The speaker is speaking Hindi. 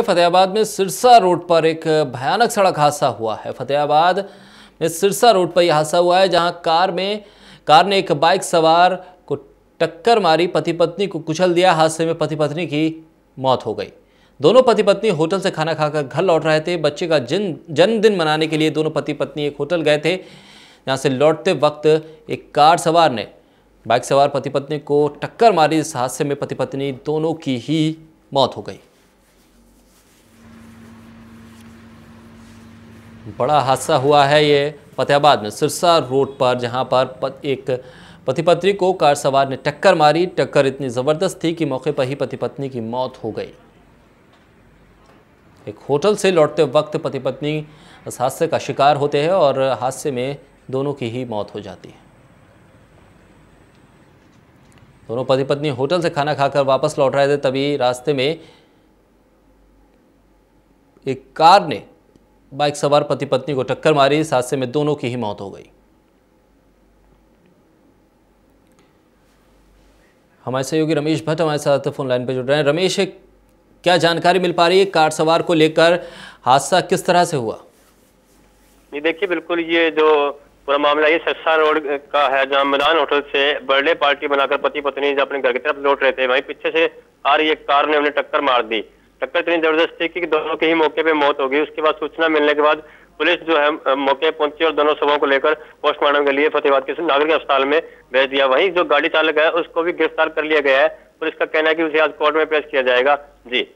कि फतेहाबाद में सिरसा रोड पर एक भयानक सड़क हादसा हुआ है फतेहाबाद में सिरसा रोड पर यह हादसा हुआ है जहां कार में कार ने एक बाइक सवार को टक्कर मारी पति पत्नी को कुचल दिया हादसे में पति पत्नी की मौत हो गई दोनों पति पत्नी होटल से खाना खाकर घर लौट रहे थे बच्चे का जन जन्मदिन मनाने के लिए दोनों पति पत्नी एक होटल गए थे जहाँ से लौटते वक्त एक कार सवार ने बाइक सवार पति पत्नी को टक्कर मारी इस हादसे में पति पत्नी दोनों की ही मौत हो गई बड़ा हादसा हुआ है ये फतेहाबाद में सिरसा रोड पर जहाँ पर एक पति पत्नी को कार सवार ने टक्कर मारी टक्कर इतनी ज़बरदस्त थी कि मौके पर ही पति पत्नी की मौत हो गई एक होटल से लौटते वक्त पति पत्नी इस हादसे का शिकार होते हैं और हादसे में दोनों की ही मौत हो जाती है दोनों पति पत्नी होटल से खाना खाकर वापस लौट रहे थे तभी रास्ते में एक कार ने बाइक सवार पति पत्नी को टक्कर मारी इस हादसे में दोनों की ही मौत हो गई हमारे सहयोगी रमेश भट्ट हमारे साथ फोन लाइन पर जुड़ रहे हैं रमेश क्या जानकारी मिल पा रही है कार सवार को लेकर हादसा किस तरह से हुआ देखिए बिल्कुल ये जो पूरा मामला ये सरसा रोड का है जहाँ मैदान होटल से बर्थडे पार्टी बनाकर पति पत्नी जब अपने घर की तरफ लौट रहे थे वहीं पीछे से आ रही एक कार ने उन्हें टक्कर मार दी टक्कर इतनी जबरदस्त थी कि दोनों की ही मौके पे मौत होगी उसके बाद सूचना मिलने के बाद पुलिस जो है मौके पहुंची और दोनों शवों को लेकर पोस्टमार्टम के लिए फतेहबाद के नागरिक अस्पताल में भेज दिया वहीं जो गाड़ी चालक है उसको भी गिरफ्तार कर लिया गया है पुलिस का कहना है कि उसे आज कोर्ट में पेश किया जाएगा जी